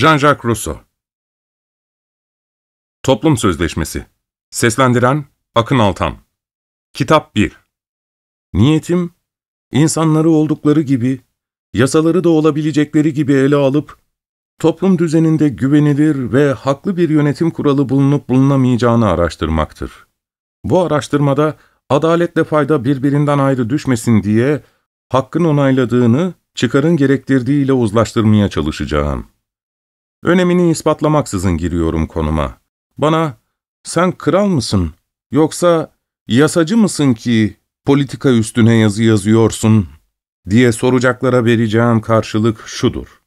Jean-Jacques Rousseau Toplum Sözleşmesi Seslendiren Akın Altan Kitap 1 Niyetim, insanları oldukları gibi, yasaları da olabilecekleri gibi ele alıp, toplum düzeninde güvenilir ve haklı bir yönetim kuralı bulunup bulunamayacağını araştırmaktır. Bu araştırmada adaletle fayda birbirinden ayrı düşmesin diye, hakkın onayladığını, çıkarın gerektirdiğiyle uzlaştırmaya çalışacağım.'' Önemini ispatlamaksızın giriyorum konuma. Bana, sen kral mısın yoksa yasacı mısın ki politika üstüne yazı yazıyorsun diye soracaklara vereceğim karşılık şudur.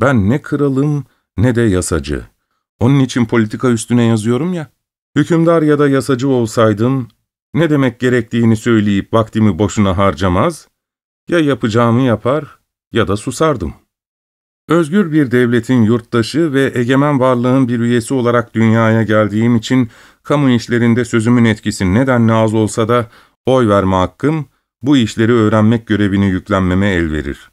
Ben ne kralım ne de yasacı. Onun için politika üstüne yazıyorum ya. Hükümdar ya da yasacı olsaydım ne demek gerektiğini söyleyip vaktimi boşuna harcamaz, ya yapacağımı yapar ya da susardım.'' Özgür bir devletin yurttaşı ve egemen varlığın bir üyesi olarak dünyaya geldiğim için kamu işlerinde sözümün etkisi nedenle az olsa da oy verme hakkım bu işleri öğrenmek görevini yüklenmeme el verir.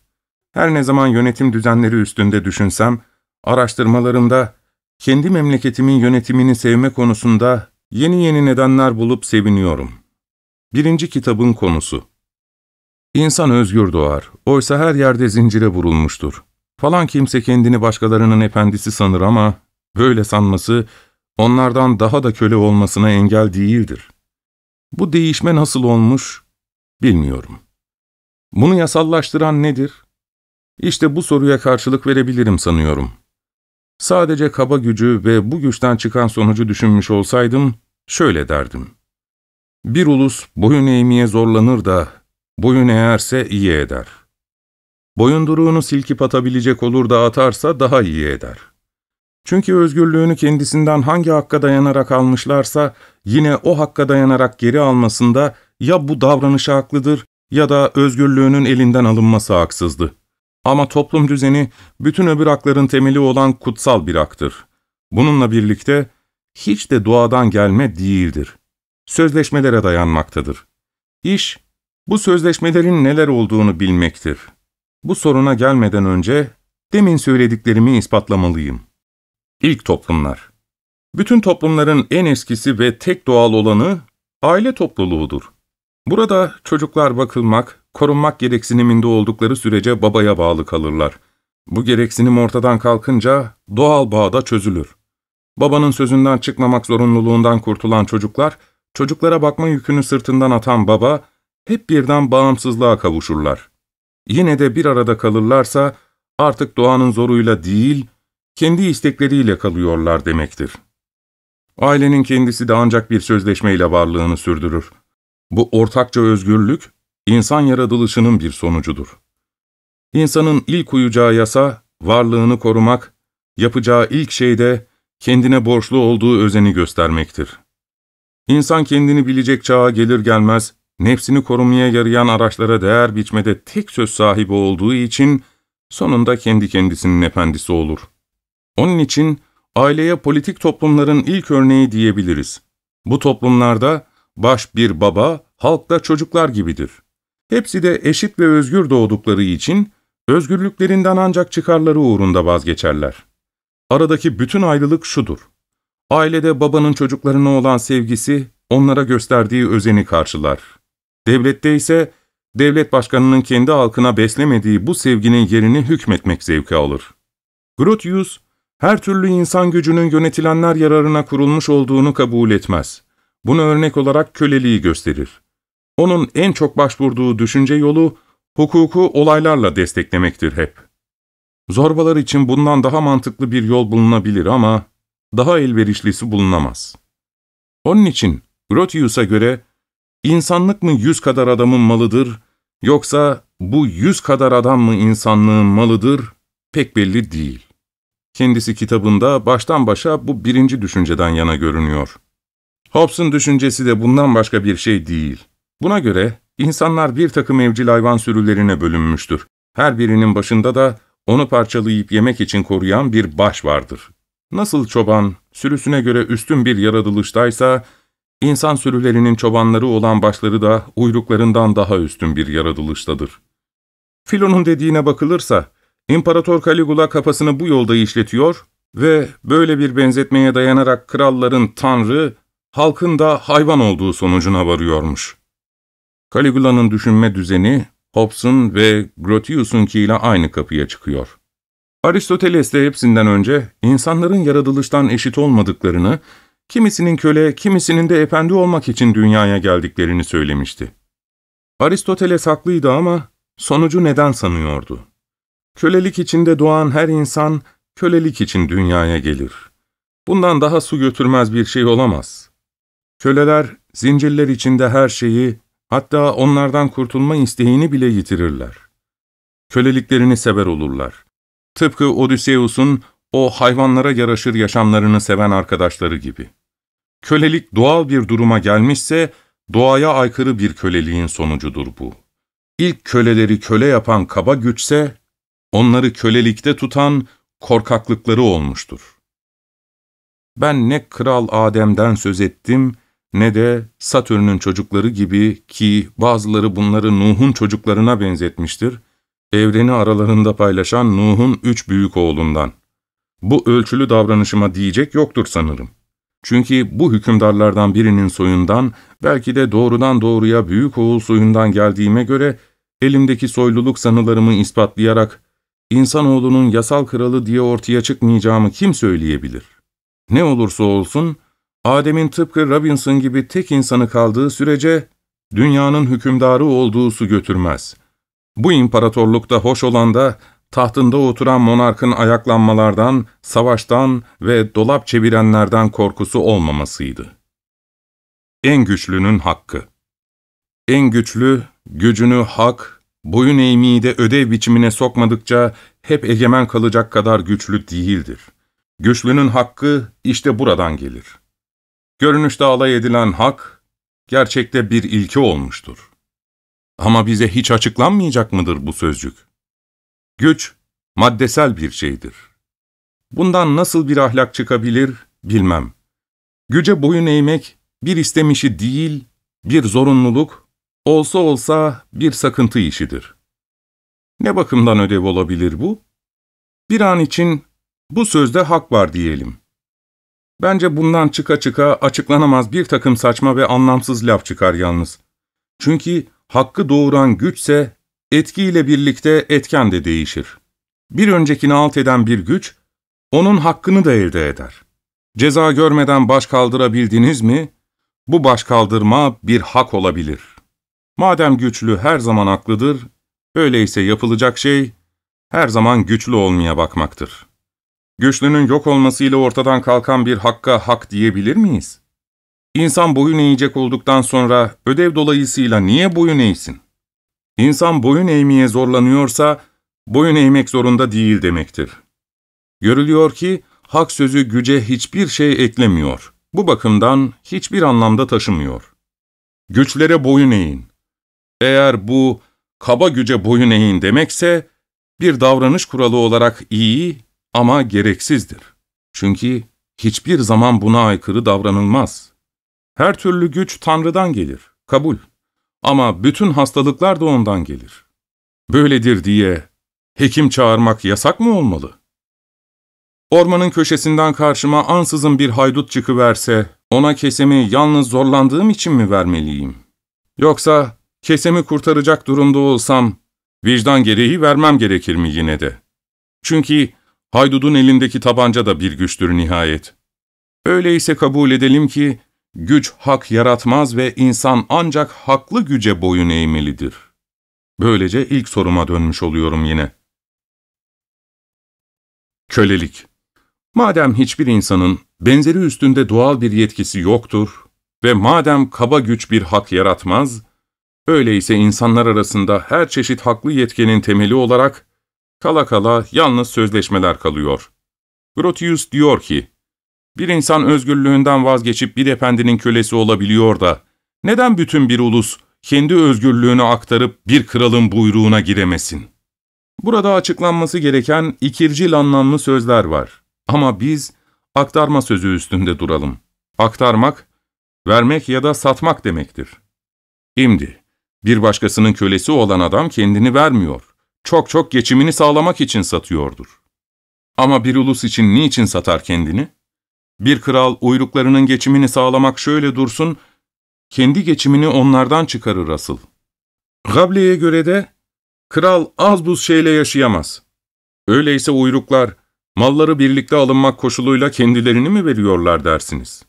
Her ne zaman yönetim düzenleri üstünde düşünsem, araştırmalarımda kendi memleketimin yönetimini sevme konusunda yeni yeni nedenler bulup seviniyorum. Birinci kitabın konusu İnsan özgür doğar, oysa her yerde zincire vurulmuştur. Falan kimse kendini başkalarının efendisi sanır ama böyle sanması onlardan daha da köle olmasına engel değildir. Bu değişme nasıl olmuş bilmiyorum. Bunu yasallaştıran nedir? İşte bu soruya karşılık verebilirim sanıyorum. Sadece kaba gücü ve bu güçten çıkan sonucu düşünmüş olsaydım şöyle derdim. Bir ulus boyun eğmeye zorlanır da boyun eğerse iyi eder.'' Boyunduruğunu silkip atabilecek olur da atarsa daha iyi eder. Çünkü özgürlüğünü kendisinden hangi hakka dayanarak almışlarsa yine o hakka dayanarak geri almasında ya bu davranışı haklıdır ya da özgürlüğünün elinden alınması haksızdı. Ama toplum düzeni bütün öbür hakların temeli olan kutsal bir haktır. Bununla birlikte hiç de doğadan gelme değildir. Sözleşmelere dayanmaktadır. İş, bu sözleşmelerin neler olduğunu bilmektir. Bu soruna gelmeden önce demin söylediklerimi ispatlamalıyım. İlk toplumlar. Bütün toplumların en eskisi ve tek doğal olanı aile topluluğudur. Burada çocuklar bakılmak, korunmak gereksiniminde oldukları sürece babaya bağlı kalırlar. Bu gereksinim ortadan kalkınca doğal bağ da çözülür. Babanın sözünden çıkmamak zorunluluğundan kurtulan çocuklar, çocuklara bakma yükünü sırtından atan baba, hep birden bağımsızlığa kavuşurlar yine de bir arada kalırlarsa artık doğanın zoruyla değil, kendi istekleriyle kalıyorlar demektir. Ailenin kendisi de ancak bir sözleşmeyle varlığını sürdürür. Bu ortakça özgürlük, insan yaratılışının bir sonucudur. İnsanın ilk uyacağı yasa, varlığını korumak, yapacağı ilk şey de kendine borçlu olduğu özeni göstermektir. İnsan kendini bilecek çağa gelir gelmez, nefsini korumaya yarayan araçlara değer biçmede tek söz sahibi olduğu için sonunda kendi kendisinin efendisi olur. Onun için aileye politik toplumların ilk örneği diyebiliriz. Bu toplumlarda baş bir baba, halkta çocuklar gibidir. Hepsi de eşit ve özgür doğdukları için özgürlüklerinden ancak çıkarları uğrunda vazgeçerler. Aradaki bütün ayrılık şudur. Ailede babanın çocuklarına olan sevgisi onlara gösterdiği özeni karşılar. Devlette ise devlet başkanının kendi halkına beslemediği bu sevginin yerini hükmetmek zevki alır. Grotius, her türlü insan gücünün yönetilenler yararına kurulmuş olduğunu kabul etmez. Bunu örnek olarak köleliği gösterir. Onun en çok başvurduğu düşünce yolu, hukuku olaylarla desteklemektir hep. Zorbalar için bundan daha mantıklı bir yol bulunabilir ama daha elverişlisi bulunamaz. Onun için Grotius'a göre İnsanlık mı yüz kadar adamın malıdır, yoksa bu yüz kadar adam mı insanlığın malıdır pek belli değil. Kendisi kitabında baştan başa bu birinci düşünceden yana görünüyor. Hobbes'un düşüncesi de bundan başka bir şey değil. Buna göre insanlar bir takım evcil hayvan sürülerine bölünmüştür. Her birinin başında da onu parçalayıp yemek için koruyan bir baş vardır. Nasıl çoban, sürüsüne göre üstün bir yaratılıştaysa, İnsan sürülerinin çobanları olan başları da uyruklarından daha üstün bir yaratılıştadır. Filo'nun dediğine bakılırsa, İmparator Caligula kafasını bu yolda işletiyor ve böyle bir benzetmeye dayanarak kralların tanrı, halkın da hayvan olduğu sonucuna varıyormuş. Caligula'nın düşünme düzeni, Hobbes'un ve Grotius'unki ile aynı kapıya çıkıyor. Aristoteles de hepsinden önce insanların yaratılıştan eşit olmadıklarını kimisinin köle, kimisinin de efendi olmak için dünyaya geldiklerini söylemişti. Aristoteles haklıydı ama sonucu neden sanıyordu? Kölelik içinde doğan her insan, kölelik için dünyaya gelir. Bundan daha su götürmez bir şey olamaz. Köleler, zincirler içinde her şeyi, hatta onlardan kurtulma isteğini bile yitirirler. Köleliklerini sever olurlar. Tıpkı Odysseus'un o hayvanlara yaraşır yaşamlarını seven arkadaşları gibi.'' Kölelik doğal bir duruma gelmişse, doğaya aykırı bir köleliğin sonucudur bu. İlk köleleri köle yapan kaba güçse, onları kölelikte tutan korkaklıkları olmuştur. Ben ne Kral Adem'den söz ettim, ne de Satürn'ün çocukları gibi ki bazıları bunları Nuh'un çocuklarına benzetmiştir, evreni aralarında paylaşan Nuh'un üç büyük oğlundan. Bu ölçülü davranışıma diyecek yoktur sanırım.'' Çünkü bu hükümdarlardan birinin soyundan, belki de doğrudan doğruya büyük oğul soyundan geldiğime göre, elimdeki soyluluk sanılarımı ispatlayarak, insanoğlunun yasal kralı diye ortaya çıkmayacağımı kim söyleyebilir? Ne olursa olsun, Adem'in tıpkı Robinson gibi tek insanı kaldığı sürece, dünyanın hükümdarı olduğu su götürmez. Bu imparatorlukta hoş olan da, tahtında oturan monarkın ayaklanmalardan, savaştan ve dolap çevirenlerden korkusu olmamasıydı. En güçlünün hakkı En güçlü, gücünü hak, boyun eğmeyi de ödev biçimine sokmadıkça hep egemen kalacak kadar güçlü değildir. Güçlünün hakkı işte buradan gelir. Görünüşte alay edilen hak, gerçekte bir ilke olmuştur. Ama bize hiç açıklanmayacak mıdır bu sözcük? Güç, maddesel bir şeydir. Bundan nasıl bir ahlak çıkabilir bilmem. Güce boyun eğmek bir istemişi değil, bir zorunluluk, olsa olsa bir sakıntı işidir. Ne bakımdan ödev olabilir bu? Bir an için bu sözde hak var diyelim. Bence bundan çıka çıka açıklanamaz bir takım saçma ve anlamsız laf çıkar yalnız. Çünkü hakkı doğuran güçse etkiyle birlikte etken de değişir. Bir öncekini alt eden bir güç, onun hakkını da elde eder. Ceza görmeden baş kaldırabildiniz mi, bu baş kaldırma bir hak olabilir. Madem güçlü her zaman haklıdır, öyleyse yapılacak şey, her zaman güçlü olmaya bakmaktır. Güçlünün yok olmasıyla ortadan kalkan bir hakka hak diyebilir miyiz? İnsan boyun eğecek olduktan sonra ödev dolayısıyla niye boyun eğsin? İnsan boyun eğmeye zorlanıyorsa, boyun eğmek zorunda değil demektir. Görülüyor ki, hak sözü güce hiçbir şey eklemiyor. Bu bakımdan hiçbir anlamda taşımıyor. Güçlere boyun eğin. Eğer bu, kaba güce boyun eğin demekse, bir davranış kuralı olarak iyi ama gereksizdir. Çünkü hiçbir zaman buna aykırı davranılmaz. Her türlü güç Tanrı'dan gelir, kabul. Ama bütün hastalıklar da ondan gelir. Böyledir diye hekim çağırmak yasak mı olmalı? Ormanın köşesinden karşıma ansızın bir haydut çıkıverse, ona kesemi yalnız zorlandığım için mi vermeliyim? Yoksa kesemi kurtaracak durumda olsam, vicdan gereği vermem gerekir mi yine de? Çünkü haydudun elindeki tabanca da bir güçtür nihayet. Öyleyse kabul edelim ki, Güç hak yaratmaz ve insan ancak haklı güce boyun eğmelidir. Böylece ilk soruma dönmüş oluyorum yine. Kölelik Madem hiçbir insanın benzeri üstünde doğal bir yetkisi yoktur ve madem kaba güç bir hak yaratmaz, öyleyse insanlar arasında her çeşit haklı yetkinin temeli olarak kala kala yalnız sözleşmeler kalıyor. Grotius diyor ki, bir insan özgürlüğünden vazgeçip bir efendinin kölesi olabiliyor da, neden bütün bir ulus kendi özgürlüğünü aktarıp bir kralın buyruğuna giremesin? Burada açıklanması gereken ikircil anlamlı sözler var. Ama biz aktarma sözü üstünde duralım. Aktarmak, vermek ya da satmak demektir. Şimdi, bir başkasının kölesi olan adam kendini vermiyor. Çok çok geçimini sağlamak için satıyordur. Ama bir ulus için niçin satar kendini? Bir kral uyruklarının geçimini sağlamak şöyle dursun, kendi geçimini onlardan çıkarır asıl. Gable'ye göre de, kral az buz şeyle yaşayamaz. Öyleyse uyruklar, malları birlikte alınmak koşuluyla kendilerini mi veriyorlar dersiniz?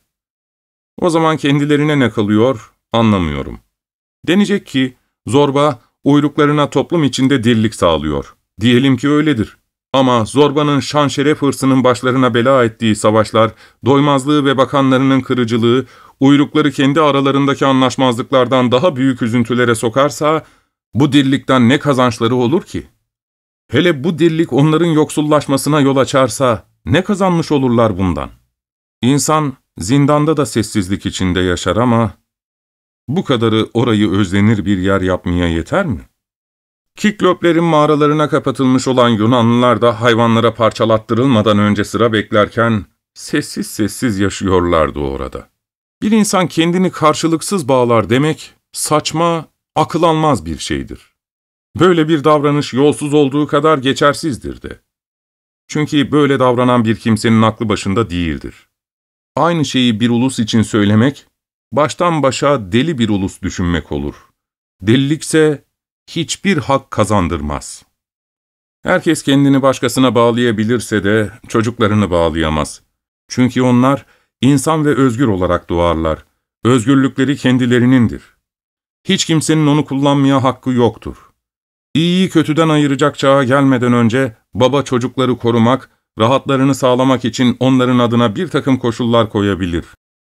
O zaman kendilerine ne kalıyor, anlamıyorum. Denecek ki, zorba, uyruklarına toplum içinde dirlik sağlıyor. Diyelim ki öyledir. Ama zorbanın şan şeref hırsının başlarına bela ettiği savaşlar, doymazlığı ve bakanlarının kırıcılığı, uyrukları kendi aralarındaki anlaşmazlıklardan daha büyük üzüntülere sokarsa, bu dirlikten ne kazançları olur ki? Hele bu dirlik onların yoksullaşmasına yol açarsa, ne kazanmış olurlar bundan? İnsan zindanda da sessizlik içinde yaşar ama, bu kadarı orayı özlenir bir yer yapmaya yeter mi?'' Kikloplerin mağaralarına kapatılmış olan Yunanlılar da hayvanlara parçalattırılmadan önce sıra beklerken sessiz sessiz yaşıyorlardı orada. Bir insan kendini karşılıksız bağlar demek saçma, akıl almaz bir şeydir. Böyle bir davranış yolsuz olduğu kadar geçersizdir de. Çünkü böyle davranan bir kimsenin aklı başında değildir. Aynı şeyi bir ulus için söylemek, baştan başa deli bir ulus düşünmek olur. Delilikse hiçbir hak kazandırmaz. Herkes kendini başkasına bağlayabilirse de çocuklarını bağlayamaz. Çünkü onlar insan ve özgür olarak doğarlar. Özgürlükleri kendilerinindir. Hiç kimsenin onu kullanmaya hakkı yoktur. İyiyi kötüden ayıracak çağa gelmeden önce baba çocukları korumak, rahatlarını sağlamak için onların adına bir takım koşullar koyabilir.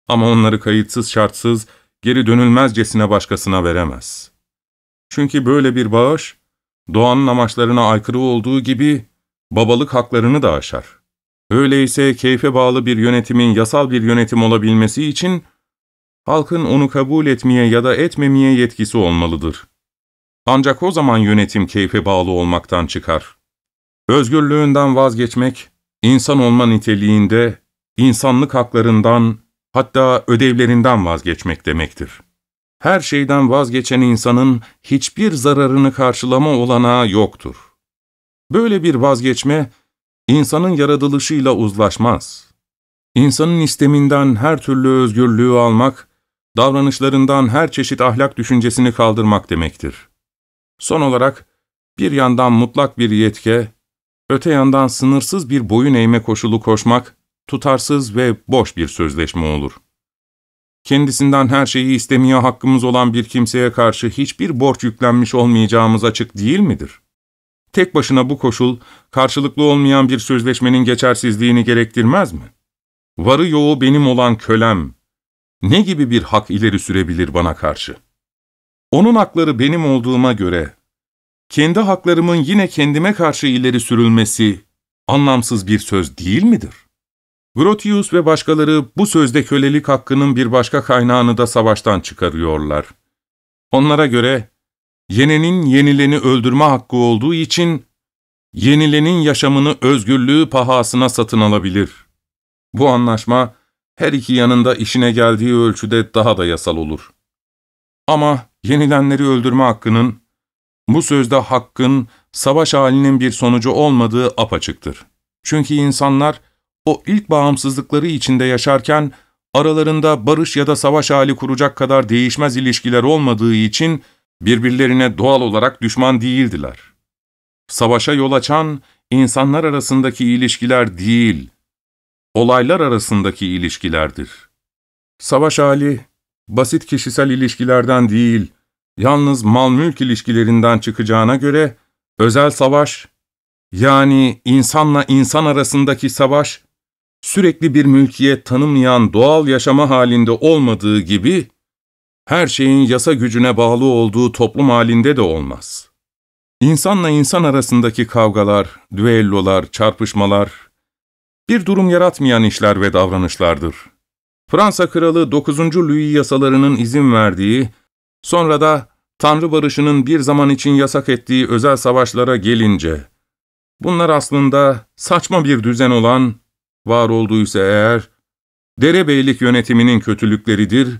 Ama onları kayıtsız şartsız, geri dönülmezcesine başkasına veremez.'' Çünkü böyle bir bağış, doğanın amaçlarına aykırı olduğu gibi babalık haklarını da aşar. Öyleyse keyfe bağlı bir yönetimin yasal bir yönetim olabilmesi için halkın onu kabul etmeye ya da etmemeye yetkisi olmalıdır. Ancak o zaman yönetim keyfe bağlı olmaktan çıkar. Özgürlüğünden vazgeçmek, insan olma niteliğinde, insanlık haklarından, hatta ödevlerinden vazgeçmek demektir her şeyden vazgeçen insanın hiçbir zararını karşılama olanağı yoktur. Böyle bir vazgeçme, insanın yaratılışıyla uzlaşmaz. İnsanın isteminden her türlü özgürlüğü almak, davranışlarından her çeşit ahlak düşüncesini kaldırmak demektir. Son olarak, bir yandan mutlak bir yetke, öte yandan sınırsız bir boyun eğme koşulu koşmak, tutarsız ve boş bir sözleşme olur.'' kendisinden her şeyi istemeye hakkımız olan bir kimseye karşı hiçbir borç yüklenmiş olmayacağımız açık değil midir? Tek başına bu koşul, karşılıklı olmayan bir sözleşmenin geçersizliğini gerektirmez mi? Varı yoğu benim olan kölem, ne gibi bir hak ileri sürebilir bana karşı? Onun hakları benim olduğuma göre, kendi haklarımın yine kendime karşı ileri sürülmesi anlamsız bir söz değil midir? Grotius ve başkaları bu sözde kölelik hakkının bir başka kaynağını da savaştan çıkarıyorlar. Onlara göre, yenenin yenileni öldürme hakkı olduğu için, yenilenin yaşamını özgürlüğü pahasına satın alabilir. Bu anlaşma, her iki yanında işine geldiği ölçüde daha da yasal olur. Ama yenilenleri öldürme hakkının, bu sözde hakkın, savaş halinin bir sonucu olmadığı apaçıktır. Çünkü insanlar, o ilk bağımsızlıkları içinde yaşarken aralarında barış ya da savaş hali kuracak kadar değişmez ilişkiler olmadığı için birbirlerine doğal olarak düşman değildiler. Savaşa yol açan insanlar arasındaki ilişkiler değil, olaylar arasındaki ilişkilerdir. Savaş hali basit kişisel ilişkilerden değil, yalnız mal-mülk ilişkilerinden çıkacağına göre özel savaş, yani insanla insan arasındaki savaş, sürekli bir mülkiyet tanımayan doğal yaşama halinde olmadığı gibi, her şeyin yasa gücüne bağlı olduğu toplum halinde de olmaz. İnsanla insan arasındaki kavgalar, düellolar, çarpışmalar, bir durum yaratmayan işler ve davranışlardır. Fransa Kralı 9. Louis yasalarının izin verdiği, sonra da Tanrı barışının bir zaman için yasak ettiği özel savaşlara gelince, bunlar aslında saçma bir düzen olan var olduysa eğer, derebeylik yönetiminin kötülükleridir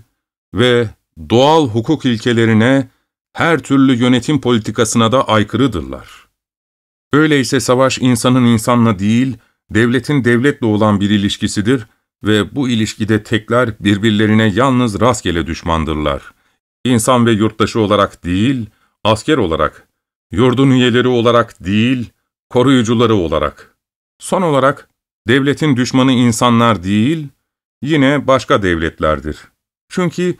ve doğal hukuk ilkelerine, her türlü yönetim politikasına da aykırıdırlar. Öyleyse savaş insanın insanla değil, devletin devletle olan bir ilişkisidir ve bu ilişkide tekler birbirlerine yalnız rastgele düşmandırlar. İnsan ve yurttaşı olarak değil, asker olarak, yurdun üyeleri olarak değil, koruyucuları olarak. Son olarak, devletin düşmanı insanlar değil, yine başka devletlerdir. Çünkü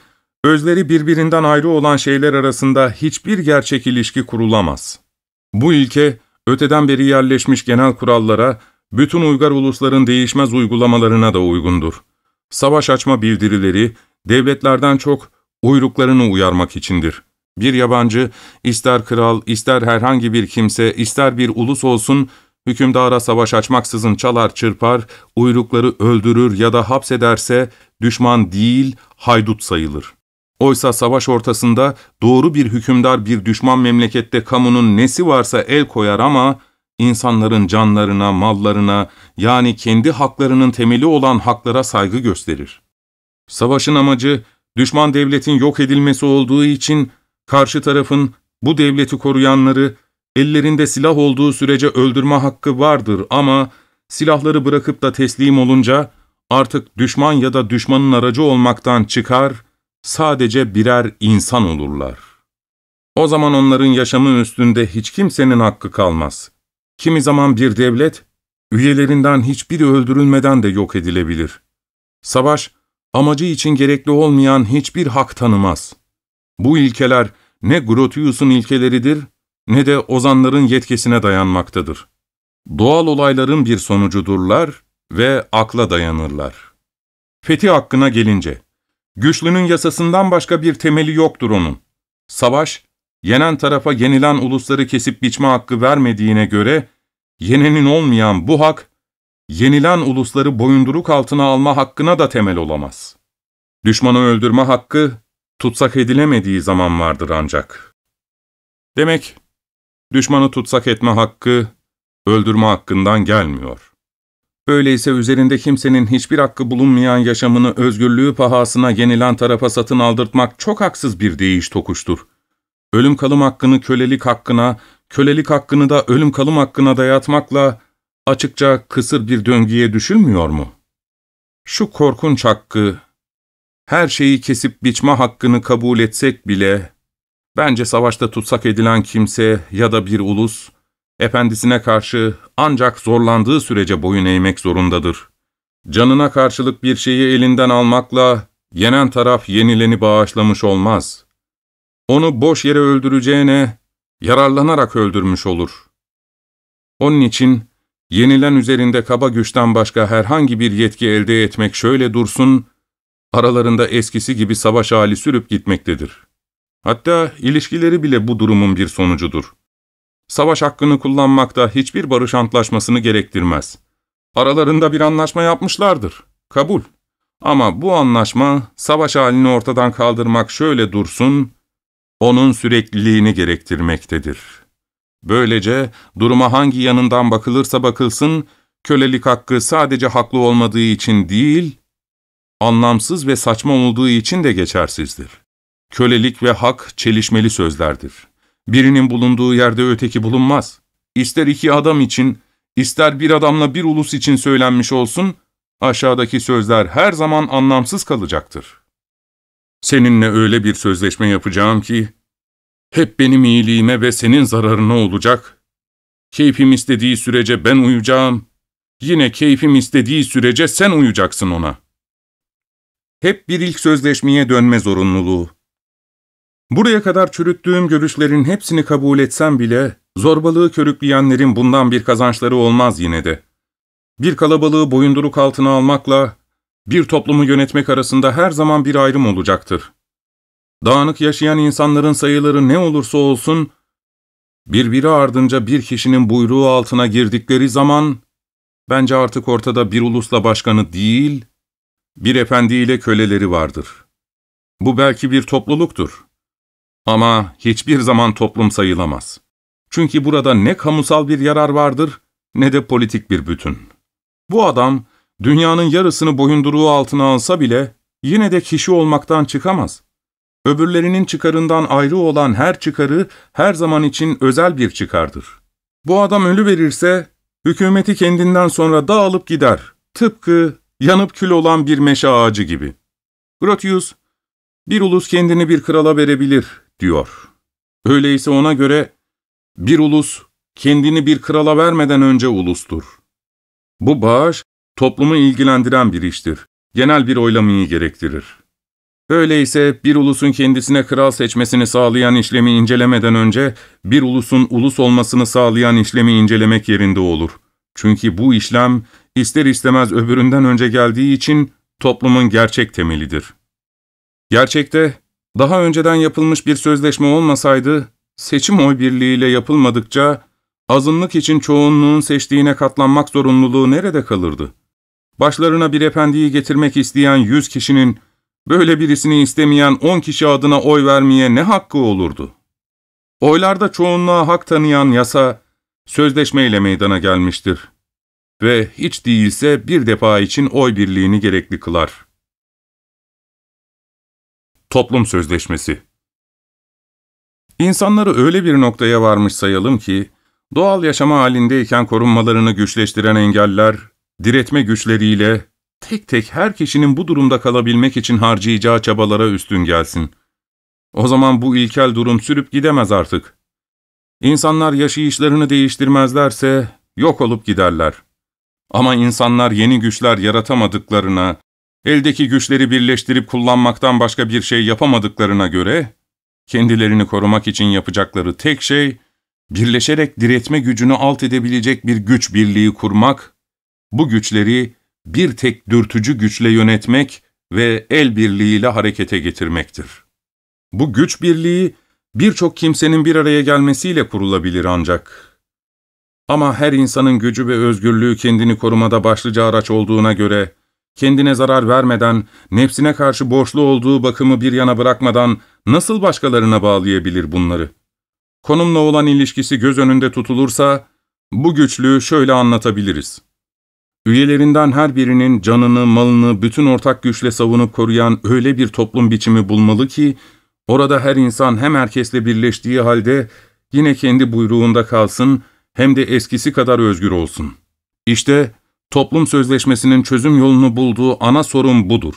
özleri birbirinden ayrı olan şeyler arasında hiçbir gerçek ilişki kurulamaz. Bu ilke, öteden beri yerleşmiş genel kurallara, bütün uygar ulusların değişmez uygulamalarına da uygundur. Savaş açma bildirileri, devletlerden çok uyruklarını uyarmak içindir. Bir yabancı, ister kral, ister herhangi bir kimse, ister bir ulus olsun, Hükümdara savaş açmaksızın çalar çırpar, uyrukları öldürür ya da hapsederse düşman değil haydut sayılır. Oysa savaş ortasında doğru bir hükümdar bir düşman memlekette kamunun nesi varsa el koyar ama insanların canlarına, mallarına yani kendi haklarının temeli olan haklara saygı gösterir. Savaşın amacı düşman devletin yok edilmesi olduğu için karşı tarafın bu devleti koruyanları Ellerinde silah olduğu sürece öldürme hakkı vardır ama silahları bırakıp da teslim olunca artık düşman ya da düşmanın aracı olmaktan çıkar, sadece birer insan olurlar. O zaman onların yaşamı üstünde hiç kimsenin hakkı kalmaz. Kimi zaman bir devlet, üyelerinden hiçbiri öldürülmeden de yok edilebilir. Savaş, amacı için gerekli olmayan hiçbir hak tanımaz. Bu ilkeler ne Grotius'un ilkeleridir ne de ozanların yetkisine dayanmaktadır. Doğal olayların bir sonucudurlar ve akla dayanırlar. Fetih hakkına gelince, güçlünün yasasından başka bir temeli yoktur onun. Savaş, yenen tarafa yenilen ulusları kesip biçme hakkı vermediğine göre, yenenin olmayan bu hak, yenilen ulusları boyunduruk altına alma hakkına da temel olamaz. Düşmanı öldürme hakkı, tutsak edilemediği zaman vardır ancak. Demek, Düşmanı tutsak etme hakkı, öldürme hakkından gelmiyor. Öyleyse üzerinde kimsenin hiçbir hakkı bulunmayan yaşamını özgürlüğü pahasına yenilen tarafa satın aldırtmak çok haksız bir değiş tokuştur. Ölüm kalım hakkını kölelik hakkına, kölelik hakkını da ölüm kalım hakkına dayatmakla açıkça kısır bir döngüye düşülmüyor mu? Şu korkunç hakkı, her şeyi kesip biçme hakkını kabul etsek bile, Bence savaşta tutsak edilen kimse ya da bir ulus, efendisine karşı ancak zorlandığı sürece boyun eğmek zorundadır. Canına karşılık bir şeyi elinden almakla yenen taraf yenileni bağışlamış olmaz. Onu boş yere öldüreceğine yararlanarak öldürmüş olur. Onun için yenilen üzerinde kaba güçten başka herhangi bir yetki elde etmek şöyle dursun, aralarında eskisi gibi savaş hali sürüp gitmektedir.'' Hatta ilişkileri bile bu durumun bir sonucudur. Savaş hakkını kullanmak da hiçbir barış antlaşmasını gerektirmez. Aralarında bir anlaşma yapmışlardır. Kabul. Ama bu anlaşma savaş halini ortadan kaldırmak şöyle dursun, onun sürekliliğini gerektirmektedir. Böylece duruma hangi yanından bakılırsa bakılsın, kölelik hakkı sadece haklı olmadığı için değil, anlamsız ve saçma olduğu için de geçersizdir. Kölelik ve hak çelişmeli sözlerdir. Birinin bulunduğu yerde öteki bulunmaz. İster iki adam için, ister bir adamla bir ulus için söylenmiş olsun, aşağıdaki sözler her zaman anlamsız kalacaktır. Seninle öyle bir sözleşme yapacağım ki, hep benim iyiliğime ve senin zararına olacak. Keyfim istediği sürece ben uyuyacağım. Yine keyfim istediği sürece sen uyuyacaksın ona. Hep bir ilk sözleşmeye dönme zorunluluğu. Buraya kadar çürüttüğüm görüşlerin hepsini kabul etsem bile, zorbalığı körükleyenlerin bundan bir kazançları olmaz yine de. Bir kalabalığı boyunduruk altına almakla, bir toplumu yönetmek arasında her zaman bir ayrım olacaktır. Dağınık yaşayan insanların sayıları ne olursa olsun, birbiri ardınca bir kişinin buyruğu altına girdikleri zaman, bence artık ortada bir ulusla başkanı değil, bir efendiyle köleleri vardır. Bu belki bir topluluktur.'' Ama hiçbir zaman toplum sayılamaz. Çünkü burada ne kamusal bir yarar vardır ne de politik bir bütün. Bu adam dünyanın yarısını boyunduruğu altına alsa bile yine de kişi olmaktan çıkamaz. Öbürlerinin çıkarından ayrı olan her çıkarı her zaman için özel bir çıkardır. Bu adam ölü verirse hükümeti kendinden sonra dağılıp gider. Tıpkı yanıp kül olan bir meşe ağacı gibi. Grotius, bir ulus kendini bir krala verebilir, diyor. Öyleyse ona göre bir ulus kendini bir krala vermeden önce ulustur. Bu bağış toplumu ilgilendiren bir iştir. Genel bir oylamayı gerektirir. Öyleyse bir ulusun kendisine kral seçmesini sağlayan işlemi incelemeden önce bir ulusun ulus olmasını sağlayan işlemi incelemek yerinde olur. Çünkü bu işlem ister istemez öbüründen önce geldiği için toplumun gerçek temelidir. Gerçekte daha önceden yapılmış bir sözleşme olmasaydı, seçim oy birliğiyle yapılmadıkça azınlık için çoğunluğun seçtiğine katlanmak zorunluluğu nerede kalırdı? Başlarına bir efendiyi getirmek isteyen yüz kişinin, böyle birisini istemeyen on kişi adına oy vermeye ne hakkı olurdu? Oylarda çoğunluğa hak tanıyan yasa, sözleşmeyle meydana gelmiştir. Ve hiç değilse bir defa için oy birliğini gerekli kılar.'' Toplum Sözleşmesi İnsanları öyle bir noktaya varmış sayalım ki, doğal yaşama halindeyken korunmalarını güçleştiren engeller, diretme güçleriyle tek tek her kişinin bu durumda kalabilmek için harcayacağı çabalara üstün gelsin. O zaman bu ilkel durum sürüp gidemez artık. İnsanlar yaşayışlarını değiştirmezlerse yok olup giderler. Ama insanlar yeni güçler yaratamadıklarına, eldeki güçleri birleştirip kullanmaktan başka bir şey yapamadıklarına göre, kendilerini korumak için yapacakları tek şey, birleşerek diretme gücünü alt edebilecek bir güç birliği kurmak, bu güçleri bir tek dürtücü güçle yönetmek ve el birliğiyle harekete getirmektir. Bu güç birliği, birçok kimsenin bir araya gelmesiyle kurulabilir ancak. Ama her insanın gücü ve özgürlüğü kendini korumada başlıca araç olduğuna göre, kendine zarar vermeden, nefsine karşı borçlu olduğu bakımı bir yana bırakmadan nasıl başkalarına bağlayabilir bunları? Konumla olan ilişkisi göz önünde tutulursa, bu güçlüğü şöyle anlatabiliriz. Üyelerinden her birinin canını, malını bütün ortak güçle savunup koruyan öyle bir toplum biçimi bulmalı ki, orada her insan hem herkesle birleştiği halde yine kendi buyruğunda kalsın, hem de eskisi kadar özgür olsun. İşte toplum sözleşmesinin çözüm yolunu bulduğu ana sorun budur.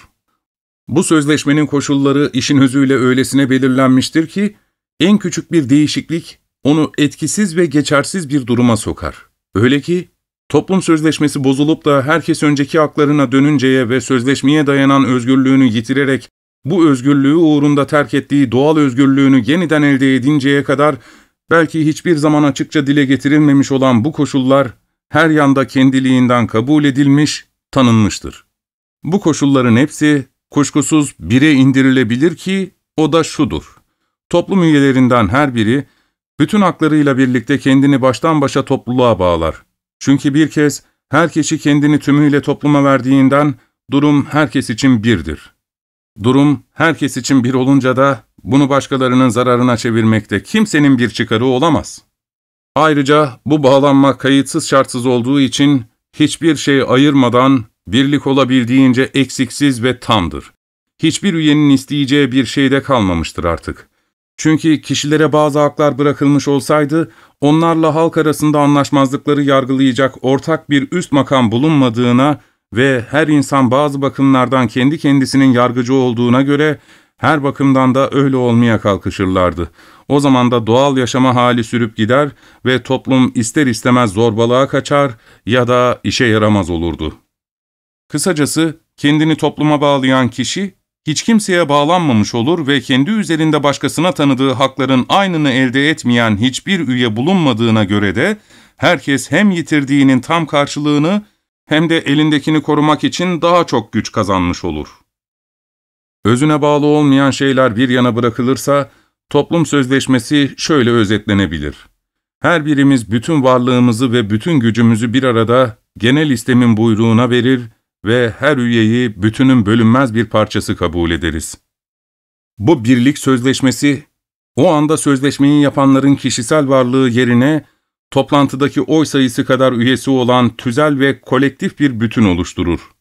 Bu sözleşmenin koşulları işin özüyle öylesine belirlenmiştir ki, en küçük bir değişiklik onu etkisiz ve geçersiz bir duruma sokar. Öyle ki, toplum sözleşmesi bozulup da herkes önceki haklarına dönünceye ve sözleşmeye dayanan özgürlüğünü yitirerek bu özgürlüğü uğrunda terk ettiği doğal özgürlüğünü yeniden elde edinceye kadar belki hiçbir zaman açıkça dile getirilmemiş olan bu koşullar her yanda kendiliğinden kabul edilmiş, tanınmıştır. Bu koşulların hepsi kuşkusuz bire indirilebilir ki o da şudur. Toplum üyelerinden her biri bütün haklarıyla birlikte kendini baştan başa topluluğa bağlar. Çünkü bir kez her kişi kendini tümüyle topluma verdiğinden durum herkes için birdir. Durum herkes için bir olunca da bunu başkalarının zararına çevirmekte kimsenin bir çıkarı olamaz.'' Ayrıca bu bağlanma kayıtsız şartsız olduğu için hiçbir şey ayırmadan birlik olabildiğince eksiksiz ve tamdır. Hiçbir üyenin isteyeceği bir şey de kalmamıştır artık. Çünkü kişilere bazı haklar bırakılmış olsaydı, onlarla halk arasında anlaşmazlıkları yargılayacak ortak bir üst makam bulunmadığına ve her insan bazı bakımlardan kendi kendisinin yargıcı olduğuna göre her bakımdan da öyle olmaya kalkışırlardı. O zaman da doğal yaşama hali sürüp gider ve toplum ister istemez zorbalığa kaçar ya da işe yaramaz olurdu. Kısacası kendini topluma bağlayan kişi hiç kimseye bağlanmamış olur ve kendi üzerinde başkasına tanıdığı hakların aynını elde etmeyen hiçbir üye bulunmadığına göre de herkes hem yitirdiğinin tam karşılığını hem de elindekini korumak için daha çok güç kazanmış olur.'' Özüne bağlı olmayan şeyler bir yana bırakılırsa, toplum sözleşmesi şöyle özetlenebilir. Her birimiz bütün varlığımızı ve bütün gücümüzü bir arada genel istemin buyruğuna verir ve her üyeyi bütünün bölünmez bir parçası kabul ederiz. Bu birlik sözleşmesi, o anda sözleşmeyi yapanların kişisel varlığı yerine, toplantıdaki oy sayısı kadar üyesi olan tüzel ve kolektif bir bütün oluşturur.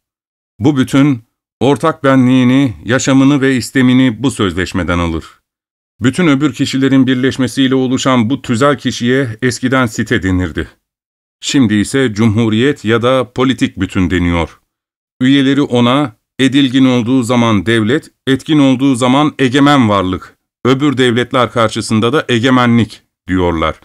Bu bütün, Ortak benliğini, yaşamını ve istemini bu sözleşmeden alır. Bütün öbür kişilerin birleşmesiyle oluşan bu tüzel kişiye eskiden site denirdi. Şimdi ise cumhuriyet ya da politik bütün deniyor. Üyeleri ona, edilgin olduğu zaman devlet, etkin olduğu zaman egemen varlık, öbür devletler karşısında da egemenlik diyorlar.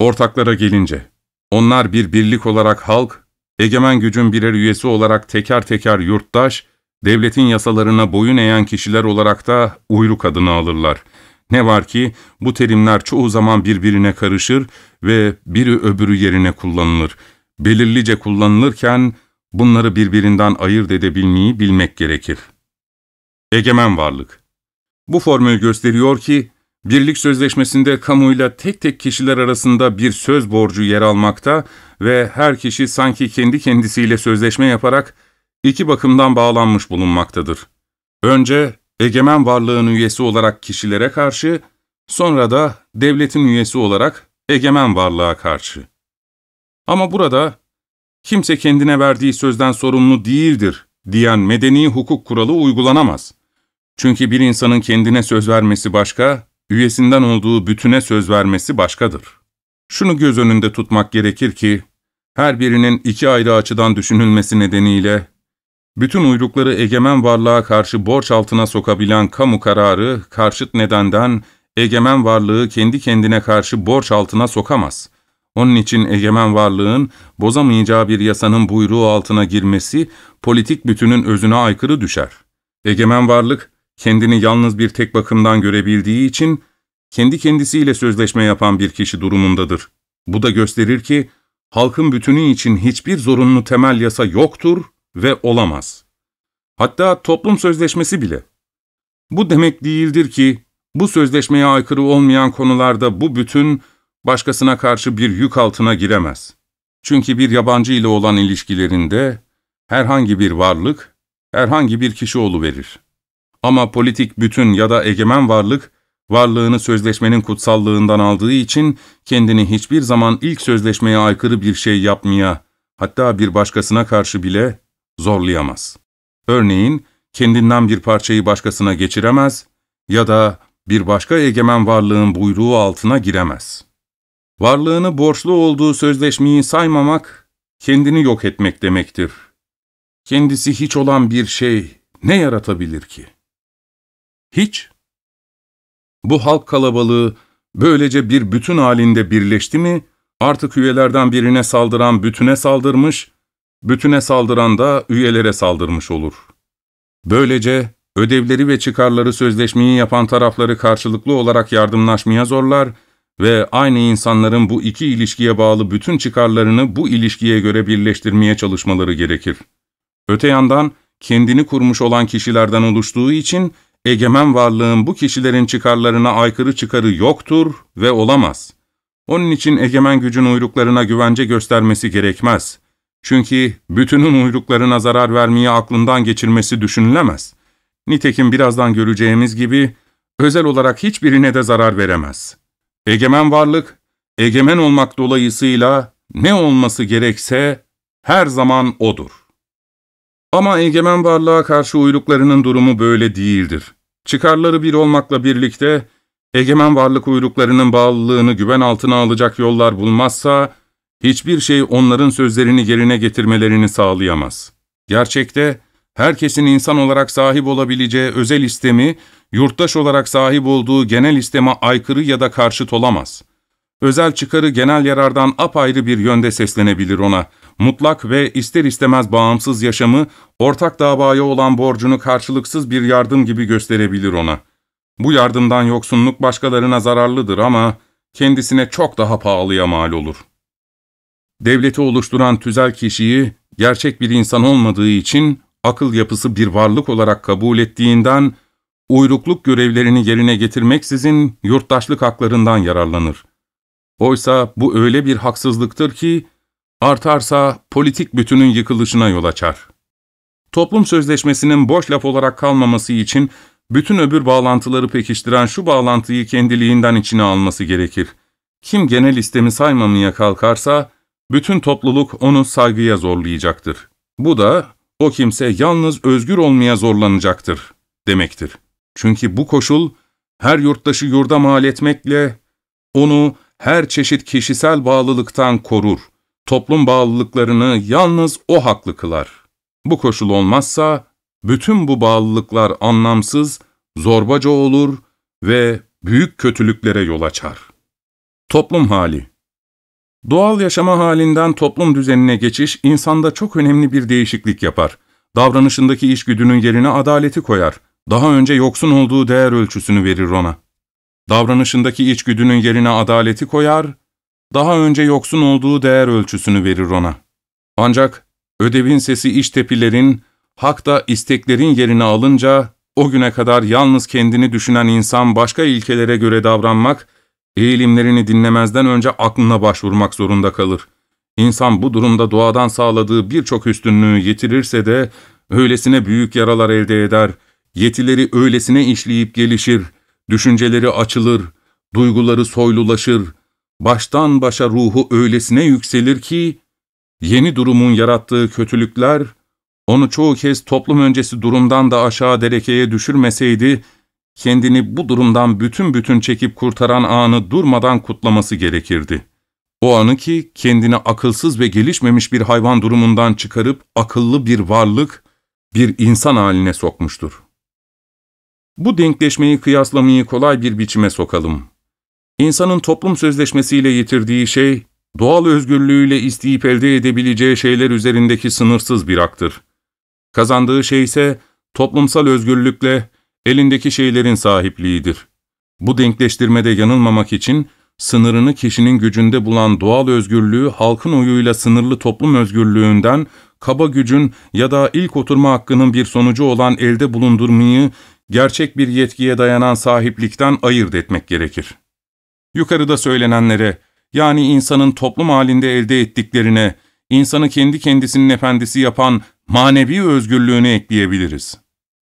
Ortaklara gelince, onlar bir birlik olarak halk, egemen gücün birer üyesi olarak teker teker yurttaş, devletin yasalarına boyun eğen kişiler olarak da uyruk adını alırlar. Ne var ki bu terimler çoğu zaman birbirine karışır ve biri öbürü yerine kullanılır. Belirlice kullanılırken bunları birbirinden ayırt edebilmeyi bilmek gerekir. Egemen varlık Bu formül gösteriyor ki, Birlik sözleşmesinde kamuyla tek tek kişiler arasında bir söz borcu yer almakta ve her kişi sanki kendi kendisiyle sözleşme yaparak iki bakımdan bağlanmış bulunmaktadır. Önce egemen varlığın üyesi olarak kişilere karşı, sonra da devletin üyesi olarak egemen varlığa karşı. Ama burada kimse kendine verdiği sözden sorumlu değildir diyen medeni hukuk kuralı uygulanamaz. Çünkü bir insanın kendine söz vermesi başka, üyesinden olduğu bütüne söz vermesi başkadır. Şunu göz önünde tutmak gerekir ki, her birinin iki ayrı açıdan düşünülmesi nedeniyle bütün uyrukları egemen varlığa karşı borç altına sokabilen kamu kararı, karşıt nedenden egemen varlığı kendi kendine karşı borç altına sokamaz. Onun için egemen varlığın bozamayacağı bir yasanın buyruğu altına girmesi politik bütünün özüne aykırı düşer. Egemen varlık kendini yalnız bir tek bakımdan görebildiği için kendi kendisiyle sözleşme yapan bir kişi durumundadır. Bu da gösterir ki halkın bütünü için hiçbir zorunlu temel yasa yoktur ve olamaz. Hatta toplum sözleşmesi bile. Bu demek değildir ki bu sözleşmeye aykırı olmayan konularda bu bütün başkasına karşı bir yük altına giremez. Çünkü bir yabancı ile olan ilişkilerinde herhangi bir varlık, herhangi bir kişi verir. Ama politik bütün ya da egemen varlık, varlığını sözleşmenin kutsallığından aldığı için kendini hiçbir zaman ilk sözleşmeye aykırı bir şey yapmaya, hatta bir başkasına karşı bile zorlayamaz. Örneğin, kendinden bir parçayı başkasına geçiremez ya da bir başka egemen varlığın buyruğu altına giremez. Varlığını borçlu olduğu sözleşmeyi saymamak, kendini yok etmek demektir. Kendisi hiç olan bir şey ne yaratabilir ki? Hiç. Bu halk kalabalığı böylece bir bütün halinde birleşti mi, artık üyelerden birine saldıran bütüne saldırmış, bütüne saldıran da üyelere saldırmış olur. Böylece ödevleri ve çıkarları sözleşmeyi yapan tarafları karşılıklı olarak yardımlaşmaya zorlar ve aynı insanların bu iki ilişkiye bağlı bütün çıkarlarını bu ilişkiye göre birleştirmeye çalışmaları gerekir. Öte yandan kendini kurmuş olan kişilerden oluştuğu için egemen varlığın bu kişilerin çıkarlarına aykırı çıkarı yoktur ve olamaz. Onun için egemen gücün uyruklarına güvence göstermesi gerekmez. Çünkü bütünün uyruklarına zarar vermeyi aklından geçirmesi düşünülemez. Nitekim birazdan göreceğimiz gibi özel olarak hiçbirine de zarar veremez. Egemen varlık, egemen olmak dolayısıyla ne olması gerekse her zaman odur. Ama egemen varlığa karşı uyruklarının durumu böyle değildir. Çıkarları bir olmakla birlikte egemen varlık uyruklarının bağlılığını güven altına alacak yollar bulmazsa, hiçbir şey onların sözlerini yerine getirmelerini sağlayamaz. Gerçekte, herkesin insan olarak sahip olabileceği özel istemi, yurttaş olarak sahip olduğu genel isteme aykırı ya da karşıt olamaz. Özel çıkarı genel yarardan apayrı bir yönde seslenebilir ona. Mutlak ve ister istemez bağımsız yaşamı, ortak davaya olan borcunu karşılıksız bir yardım gibi gösterebilir ona. Bu yardımdan yoksunluk başkalarına zararlıdır ama kendisine çok daha pahalıya mal olur.'' devleti oluşturan tüzel kişiyi gerçek bir insan olmadığı için akıl yapısı bir varlık olarak kabul ettiğinden, uyrukluk görevlerini yerine getirmeksizin yurttaşlık haklarından yararlanır. Oysa bu öyle bir haksızlıktır ki, artarsa politik bütünün yıkılışına yol açar. Toplum sözleşmesinin boş laf olarak kalmaması için bütün öbür bağlantıları pekiştiren şu bağlantıyı kendiliğinden içine alması gerekir. Kim genel istemi saymamaya kalkarsa, bütün topluluk onu saygıya zorlayacaktır. Bu da o kimse yalnız özgür olmaya zorlanacaktır demektir. Çünkü bu koşul her yurttaşı yurda mal etmekle onu her çeşit kişisel bağlılıktan korur. Toplum bağlılıklarını yalnız o haklı kılar. Bu koşul olmazsa bütün bu bağlılıklar anlamsız, zorbaca olur ve büyük kötülüklere yol açar. Toplum hali Doğal yaşama halinden toplum düzenine geçiş insanda çok önemli bir değişiklik yapar. Davranışındaki işgüdünün yerine adaleti koyar. Daha önce yoksun olduğu değer ölçüsünü verir ona. Davranışındaki içgüdünün yerine adaleti koyar, daha önce yoksun olduğu değer ölçüsünü verir ona. Ancak ödevin sesi iş tepilerin, hak da isteklerin yerine alınca, o güne kadar yalnız kendini düşünen insan başka ilkelere göre davranmak Eğilimlerini dinlemezden önce aklına başvurmak zorunda kalır. İnsan bu durumda doğadan sağladığı birçok üstünlüğü yitirirse de öylesine büyük yaralar elde eder, yetileri öylesine işleyip gelişir, düşünceleri açılır, duyguları soylulaşır, baştan başa ruhu öylesine yükselir ki, yeni durumun yarattığı kötülükler, onu çoğu kez toplum öncesi durumdan da aşağı derekeye düşürmeseydi, kendini bu durumdan bütün bütün çekip kurtaran anı durmadan kutlaması gerekirdi. O anı ki kendini akılsız ve gelişmemiş bir hayvan durumundan çıkarıp akıllı bir varlık, bir insan haline sokmuştur. Bu denkleşmeyi kıyaslamayı kolay bir biçime sokalım. İnsanın toplum sözleşmesiyle yitirdiği şey, doğal özgürlüğüyle isteyip elde edebileceği şeyler üzerindeki sınırsız bir aktır. Kazandığı şey ise toplumsal özgürlükle, elindeki şeylerin sahipliğidir. Bu denkleştirmede yanılmamak için sınırını kişinin gücünde bulan doğal özgürlüğü halkın uyuyla sınırlı toplum özgürlüğünden kaba gücün ya da ilk oturma hakkının bir sonucu olan elde bulundurmayı gerçek bir yetkiye dayanan sahiplikten ayırt etmek gerekir. Yukarıda söylenenlere, yani insanın toplum halinde elde ettiklerine, insanı kendi kendisinin efendisi yapan manevi özgürlüğünü ekleyebiliriz.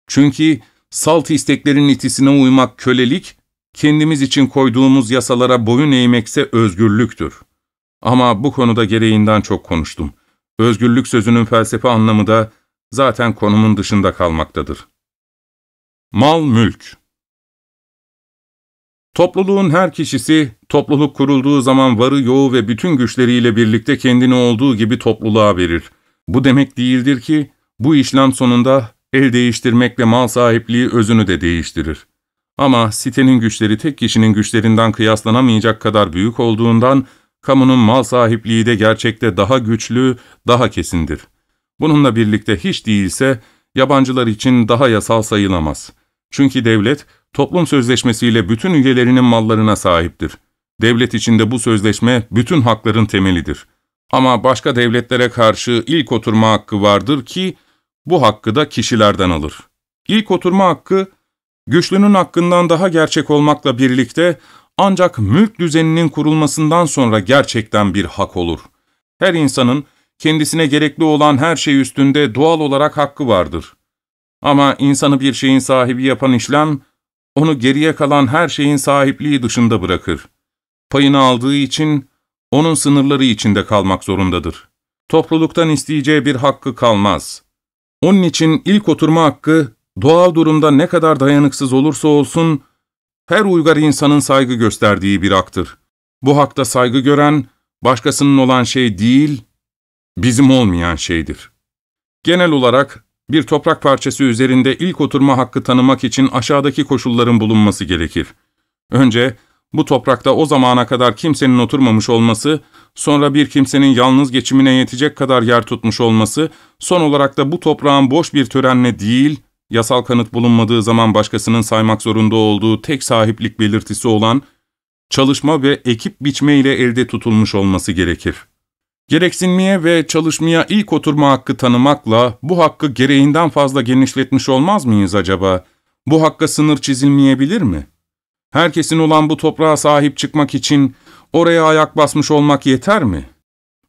Çünkü Salt isteklerin itisine uymak kölelik, kendimiz için koyduğumuz yasalara boyun eğmekse özgürlüktür. Ama bu konuda gereğinden çok konuştum. Özgürlük sözünün felsefe anlamı da zaten konumun dışında kalmaktadır. Mal Mülk Topluluğun her kişisi, topluluk kurulduğu zaman varı yoğu ve bütün güçleriyle birlikte kendini olduğu gibi topluluğa verir. Bu demek değildir ki, bu işlem sonunda El değiştirmekle mal sahipliği özünü de değiştirir. Ama sitenin güçleri tek kişinin güçlerinden kıyaslanamayacak kadar büyük olduğundan, kamunun mal sahipliği de gerçekte daha güçlü, daha kesindir. Bununla birlikte hiç değilse yabancılar için daha yasal sayılamaz. Çünkü devlet, toplum sözleşmesiyle bütün üyelerinin mallarına sahiptir. Devlet içinde bu sözleşme bütün hakların temelidir. Ama başka devletlere karşı ilk oturma hakkı vardır ki, bu hakkı da kişilerden alır. İlk oturma hakkı, güçlünün hakkından daha gerçek olmakla birlikte ancak mülk düzeninin kurulmasından sonra gerçekten bir hak olur. Her insanın kendisine gerekli olan her şey üstünde doğal olarak hakkı vardır. Ama insanı bir şeyin sahibi yapan işlem, onu geriye kalan her şeyin sahipliği dışında bırakır. Payını aldığı için, onun sınırları içinde kalmak zorundadır. Topluluktan isteyeceği bir hakkı kalmaz. Onun için ilk oturma hakkı doğal durumda ne kadar dayanıksız olursa olsun her uygar insanın saygı gösterdiği bir haktır. Bu hakta saygı gören başkasının olan şey değil, bizim olmayan şeydir. Genel olarak bir toprak parçası üzerinde ilk oturma hakkı tanımak için aşağıdaki koşulların bulunması gerekir. Önce bu toprakta o zamana kadar kimsenin oturmamış olması, sonra bir kimsenin yalnız geçimine yetecek kadar yer tutmuş olması, son olarak da bu toprağın boş bir törenle değil, yasal kanıt bulunmadığı zaman başkasının saymak zorunda olduğu tek sahiplik belirtisi olan, çalışma ve ekip biçme ile elde tutulmuş olması gerekir. Gereksinmeye ve çalışmaya ilk oturma hakkı tanımakla bu hakkı gereğinden fazla genişletmiş olmaz mıyız acaba? Bu hakka sınır çizilmeyebilir mi?'' Herkesin olan bu toprağa sahip çıkmak için oraya ayak basmış olmak yeter mi?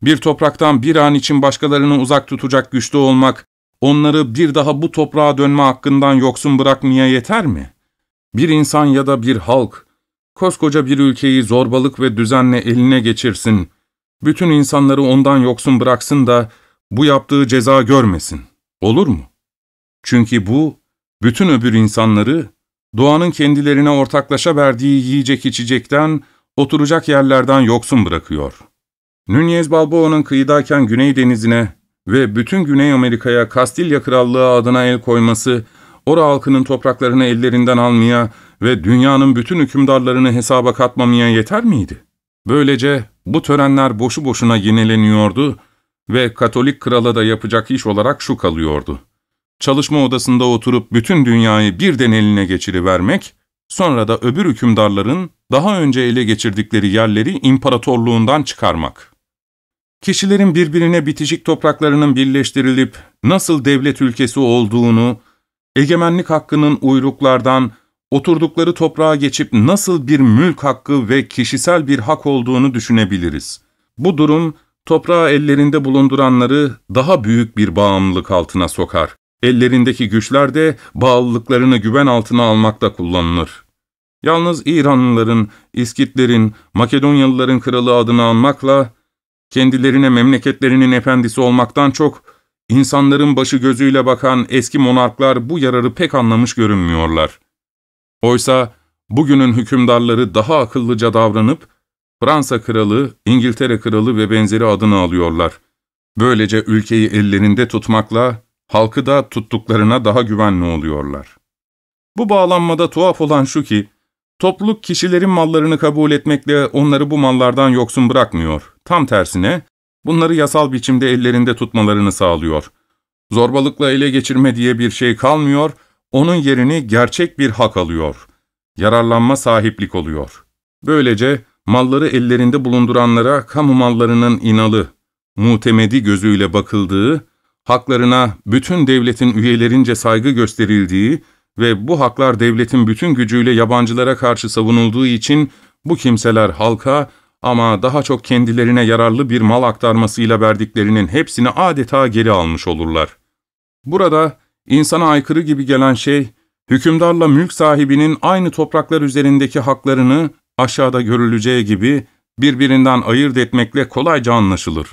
Bir topraktan bir an için başkalarını uzak tutacak güçlü olmak, onları bir daha bu toprağa dönme hakkından yoksun bırakmaya yeter mi? Bir insan ya da bir halk, koskoca bir ülkeyi zorbalık ve düzenle eline geçirsin, bütün insanları ondan yoksun bıraksın da bu yaptığı ceza görmesin. Olur mu? Çünkü bu, bütün öbür insanları doğanın kendilerine ortaklaşa verdiği yiyecek içecekten, oturacak yerlerden yoksun bırakıyor. Nunez Balboa'nın kıyıdayken Güney Denizi'ne ve bütün Güney Amerika'ya Kastilya Krallığı adına el koyması, ora halkının topraklarını ellerinden almaya ve dünyanın bütün hükümdarlarını hesaba katmamaya yeter miydi? Böylece bu törenler boşu boşuna yenileniyordu ve Katolik krala da yapacak iş olarak şu kalıyordu çalışma odasında oturup bütün dünyayı birden eline geçirivermek, sonra da öbür hükümdarların daha önce ele geçirdikleri yerleri imparatorluğundan çıkarmak. Kişilerin birbirine bitişik topraklarının birleştirilip nasıl devlet ülkesi olduğunu, egemenlik hakkının uyruklardan, oturdukları toprağa geçip nasıl bir mülk hakkı ve kişisel bir hak olduğunu düşünebiliriz. Bu durum, toprağı ellerinde bulunduranları daha büyük bir bağımlılık altına sokar ellerindeki güçler de bağlılıklarını güven altına almakta kullanılır. Yalnız İranlıların, İskitlerin, Makedonyalıların kralı adını anmakla, kendilerine memleketlerinin efendisi olmaktan çok, insanların başı gözüyle bakan eski monarklar bu yararı pek anlamış görünmüyorlar. Oysa bugünün hükümdarları daha akıllıca davranıp, Fransa kralı, İngiltere kralı ve benzeri adını alıyorlar. Böylece ülkeyi ellerinde tutmakla, halkı da tuttuklarına daha güvenli oluyorlar. Bu bağlanmada tuhaf olan şu ki, topluluk kişilerin mallarını kabul etmekle onları bu mallardan yoksun bırakmıyor. Tam tersine, bunları yasal biçimde ellerinde tutmalarını sağlıyor. Zorbalıkla ele geçirme diye bir şey kalmıyor, onun yerini gerçek bir hak alıyor. Yararlanma sahiplik oluyor. Böylece malları ellerinde bulunduranlara kamu mallarının inalı, muhtemedi gözüyle bakıldığı, haklarına bütün devletin üyelerince saygı gösterildiği ve bu haklar devletin bütün gücüyle yabancılara karşı savunulduğu için bu kimseler halka ama daha çok kendilerine yararlı bir mal aktarmasıyla verdiklerinin hepsini adeta geri almış olurlar. Burada insana aykırı gibi gelen şey, hükümdarla mülk sahibinin aynı topraklar üzerindeki haklarını aşağıda görüleceği gibi birbirinden ayırt etmekle kolayca anlaşılır.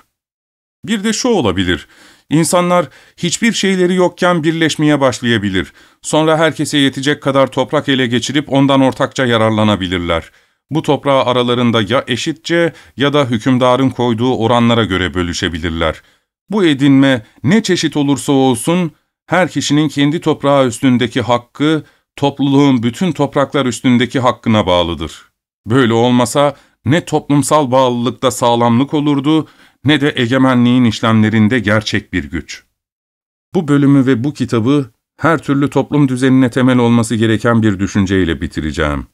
Bir de şu olabilir, İnsanlar hiçbir şeyleri yokken birleşmeye başlayabilir. Sonra herkese yetecek kadar toprak ele geçirip ondan ortakça yararlanabilirler. Bu toprağı aralarında ya eşitçe ya da hükümdarın koyduğu oranlara göre bölüşebilirler. Bu edinme ne çeşit olursa olsun her kişinin kendi toprağı üstündeki hakkı topluluğun bütün topraklar üstündeki hakkına bağlıdır. Böyle olmasa ne toplumsal bağlılıkta sağlamlık olurdu ne de egemenliğin işlemlerinde gerçek bir güç. Bu bölümü ve bu kitabı her türlü toplum düzenine temel olması gereken bir düşünceyle bitireceğim.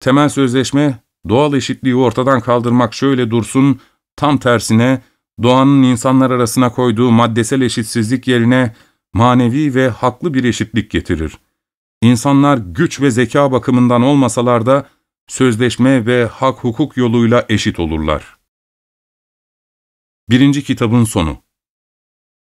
Temel sözleşme, doğal eşitliği ortadan kaldırmak şöyle dursun, tam tersine doğanın insanlar arasına koyduğu maddesel eşitsizlik yerine manevi ve haklı bir eşitlik getirir. İnsanlar güç ve zeka bakımından olmasalar da sözleşme ve hak hukuk yoluyla eşit olurlar.'' 1. Kitabın Sonu